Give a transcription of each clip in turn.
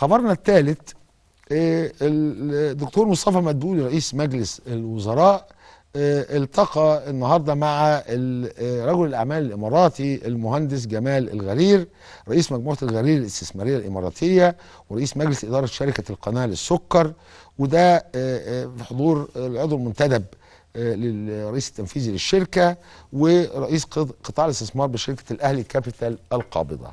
خبرنا الثالث آه، الدكتور مصطفى مدبولي رئيس مجلس الوزراء آه، التقى النهارده مع آه، رجل الاعمال الاماراتي المهندس جمال الغرير رئيس مجموعه الغرير الاستثماريه الاماراتيه ورئيس مجلس اداره شركه القناه للسكر وده في حضور العضو المنتدب آه، للرئيس التنفيذي للشركه ورئيس قطاع الاستثمار بشركه الاهلي كابيتال القابضه.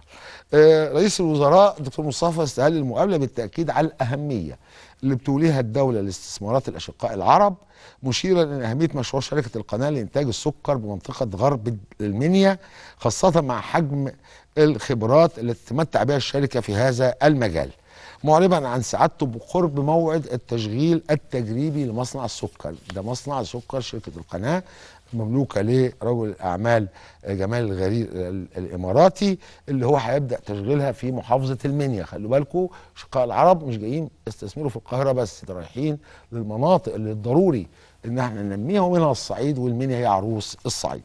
آه، رئيس الوزراء دكتور مصطفى استهل المقابله بالتاكيد على الاهميه اللي بتوليها الدوله لاستثمارات الاشقاء العرب مشيرا الى اهميه مشروع شركه القناه لانتاج السكر بمنطقه غرب المنيا خاصه مع حجم الخبرات التي تتمتع بها الشركه في هذا المجال. معربا عن سعادته بقرب موعد التشغيل التجريبي لمصنع السكر ده مصنع سكر شركة القناة مملوكة لرجل الأعمال جمال الغرير الإماراتي اللي هو هيبدأ تشغيلها في محافظة المنيا خلوا بالكوا شقاء العرب مش جايين يستثمروا في القاهرة بس ده رايحين للمناطق اللي ضروري إن احنا ننميها ومنها الصعيد والمنيا هي عروس الصعيد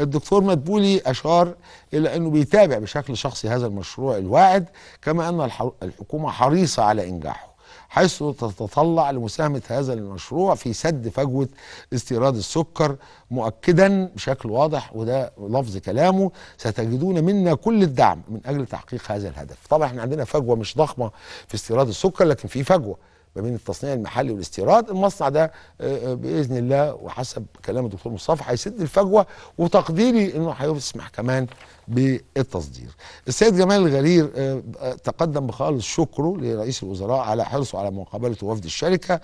الدكتور مدبولي أشار إلى أنه بيتابع بشكل شخصي هذا المشروع الواعد كما أن الحكومة حريصة على إنجاحه حيث تتطلع لمساهمة هذا المشروع في سد فجوة استيراد السكر مؤكدا بشكل واضح وده لفظ كلامه ستجدون منا كل الدعم من أجل تحقيق هذا الهدف طبعا احنا عندنا فجوة مش ضخمة في استيراد السكر لكن في فجوة ما بين التصنيع المحلي والاستيراد المصنع ده آه، آه، باذن الله وحسب كلام الدكتور مصطفى هيسد الفجوه وتقديري انه هيسمح كمان بالتصدير. السيد جمال الغرير آه، تقدم بخالص شكره لرئيس الوزراء على حرصه على مقابله وفد الشركه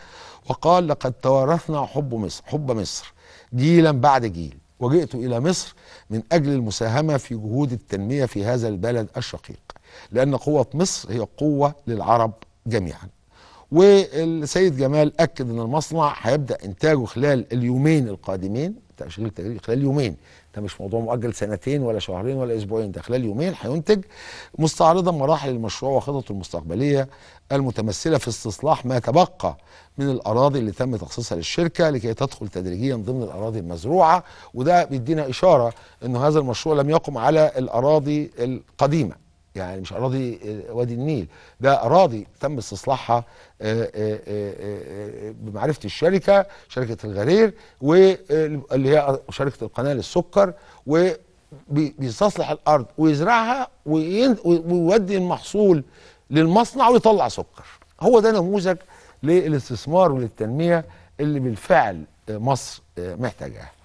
وقال لقد توارثنا حب مصر حب مصر جيلا بعد جيل وجئت الى مصر من اجل المساهمه في جهود التنميه في هذا البلد الشقيق لان قوه مصر هي قوه للعرب جميعا والسيد جمال اكد ان المصنع هيبدا انتاجه خلال اليومين القادمين تشغيل تجريد خلال يومين ده مش موضوع مؤجل سنتين ولا شهرين ولا اسبوعين ده خلال يومين هينتج مستعرضا مراحل المشروع وخططه المستقبليه المتمثله في استصلاح ما تبقى من الاراضي اللي تم تخصيصها للشركه لكي تدخل تدريجيا ضمن الاراضي المزروعه وده بيدينا اشاره انه هذا المشروع لم يقم على الاراضي القديمه يعني مش اراضي آه، وادي النيل ده اراضي تم استصلاحها آه، آه، بمعرفه الشركه شركه الغرير واللي هي شركه القناه للسكر وبيستصلح الارض ويزرعها ويودي المحصول للمصنع ويطلع سكر هو ده نموذج للاستثمار وللتنميه اللي بالفعل مصر محتاجاها